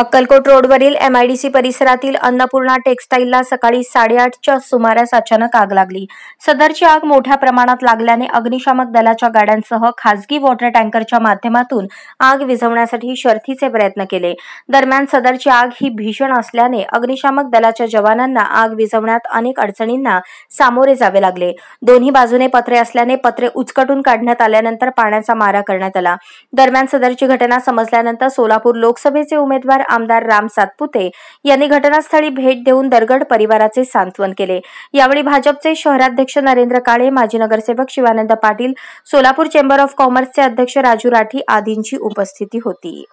अक्कलकोट रोडवरील एमआयडीसी परिसरातील अन्नपूर्णा टेक्स्टाईलला सकाळी साडेआठच्या सुमारास अचानक आग लागली सदरची आग मोठ्या प्रमाणात लागल्याने अग्निशामक दलाच्या गाड्यांसह खासगी वॉटर टँकरच्या माध्यमातून आग विझवण्यासाठी शर्थीचे प्रयत्न केले दरम्यान सदरची आग ही भीषण असल्याने अग्निशामक दलाच्या जवानांना आग विझवण्यात अनेक अडचणींना सामोरे जावे लागले दोन्ही बाजूने पत्रे असल्याने पत्रे उचकटून काढण्यात आल्यानंतर पाण्याचा मारा करण्यात आला दरम्यान सदरची घटना समजल्यानंतर सोलापूर लोकसभेचे उमेदवार आमदार राम सातपुते यांनी घटनास्थळी भेट देऊन दरगड परिवाराचे सांत्वन केले यावेळी भाजपचे शहराध्यक्ष नरेंद्र काळे माजी नगरसेवक शिवानंद पाटील सोलापूर चेंबर ऑफ कॉमर्सचे अध्यक्ष राजू राठी आदींची उपस्थिती होती